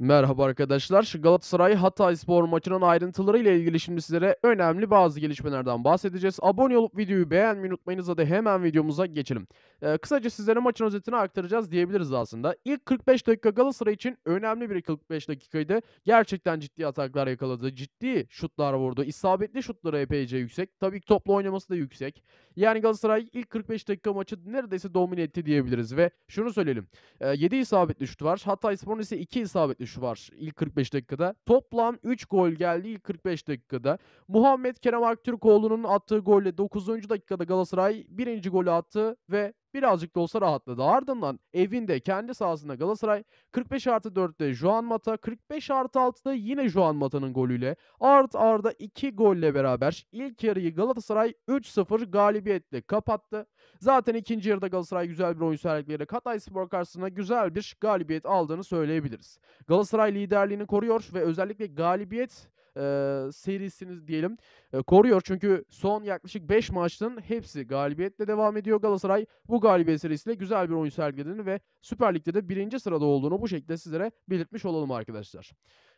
Merhaba arkadaşlar. Galatasaray Hatay Spor maçının ayrıntıları ile ilgili şimdi sizlere önemli bazı gelişmelerden bahsedeceğiz. Abone olup videoyu beğenmeyi unutmayınız. Hadi hemen videomuza geçelim. Ee, kısaca sizlere maçın özetini aktaracağız diyebiliriz aslında. İlk 45 dakika Galatasaray için önemli bir 45 dakikaydı. Gerçekten ciddi ataklar yakaladı. Ciddi şutlar vurdu. İsabetli şutları epeyce yüksek. Tabii ki toplu oynaması da yüksek. Yani Galatasaray ilk 45 dakika maçı neredeyse domine etti diyebiliriz ve şunu söyleyelim. Ee, 7 isabetli şut var. Hatay Spor'un ise 2 isabetli dönüşü var ilk 45 dakikada. Toplam 3 gol geldi ilk 45 dakikada. Muhammed Kerem Aktürkoğlu'nun attığı golle 9. dakikada Galatasaray birinci golü attı ve birazcık da olsa rahatladı. Ardından evinde kendi sahasında Galatasaray 45 artı 4'te Juan Mata 45 artı 6'da yine Juan Mata'nın golüyle art arda 2 golle beraber ilk yarıyı Galatasaray 3-0 galibiyetle kapattı. Zaten ikinci yarıda Galatasaray güzel bir oyun sergileyerek Hatay Spor karşısına güzel bir galibiyet aldığını söyleyebiliriz. Galatasaray liderliğini koruyor ve özellikle galibiyet e, serisini diyelim e, koruyor. Çünkü son yaklaşık 5 maçın hepsi galibiyetle devam ediyor Galatasaray. Bu galibiyet serisiyle güzel bir oyun sergilediğini ve Süper Lig'de de birinci sırada olduğunu bu şekilde sizlere belirtmiş olalım arkadaşlar.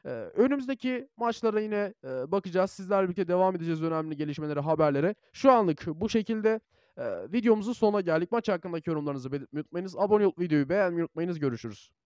Ee, önümüzdeki maçlara yine e, bakacağız. Sizlerle birlikte devam edeceğiz önemli gelişmeleri haberlere. Şu anlık bu şekilde e, videomuzun sonuna geldik. Maç hakkındaki yorumlarınızı belirtmeyi unutmayınız. Abone olup videoyu beğenmeyi unutmayınız. Görüşürüz.